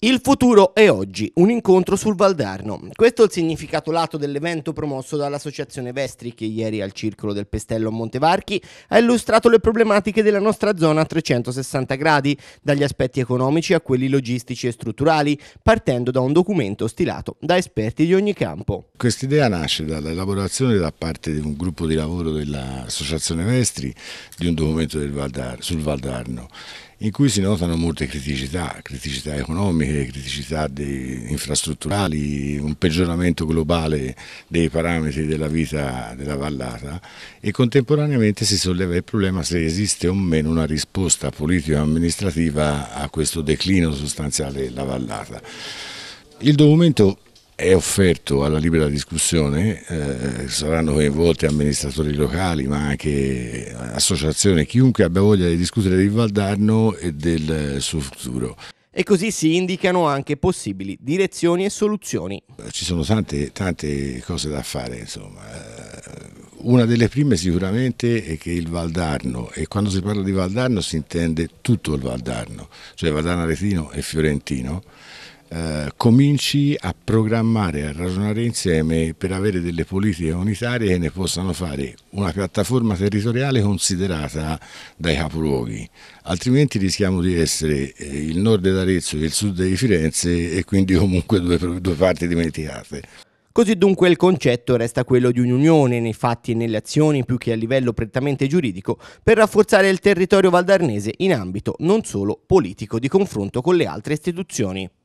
Il futuro è oggi, un incontro sul Valdarno. Questo è il significato lato dell'evento promosso dall'associazione Vestri che ieri al Circolo del Pestello a Montevarchi ha illustrato le problematiche della nostra zona a 360 gradi, dagli aspetti economici a quelli logistici e strutturali, partendo da un documento stilato da esperti di ogni campo. Quest'idea nasce dall'elaborazione da parte di un gruppo di lavoro dell'associazione Vestri di un documento Valdarno, sul Valdarno in cui si notano molte criticità, criticità economiche, criticità infrastrutturali, un peggioramento globale dei parametri della vita della vallata e contemporaneamente si solleva il problema se esiste o meno una risposta politico-amministrativa a questo declino sostanziale della vallata. Il documento è offerto alla libera discussione, eh, saranno coinvolti amministratori locali ma anche associazioni, chiunque abbia voglia di discutere di Valdarno e del suo futuro. E così si indicano anche possibili direzioni e soluzioni. Ci sono tante, tante cose da fare, insomma. Eh, una delle prime sicuramente è che il Valdarno, e quando si parla di Valdarno si intende tutto il Valdarno, cioè Valdarno Aretino e Fiorentino, eh, cominci a programmare, a ragionare insieme per avere delle politiche unitarie che ne possano fare una piattaforma territoriale considerata dai capoluoghi, altrimenti rischiamo di essere eh, il nord dell'Arezzo e il sud di Firenze e quindi comunque due, due parti dimenticate. Così dunque il concetto resta quello di un'unione nei fatti e nelle azioni più che a livello prettamente giuridico per rafforzare il territorio valdarnese in ambito non solo politico di confronto con le altre istituzioni.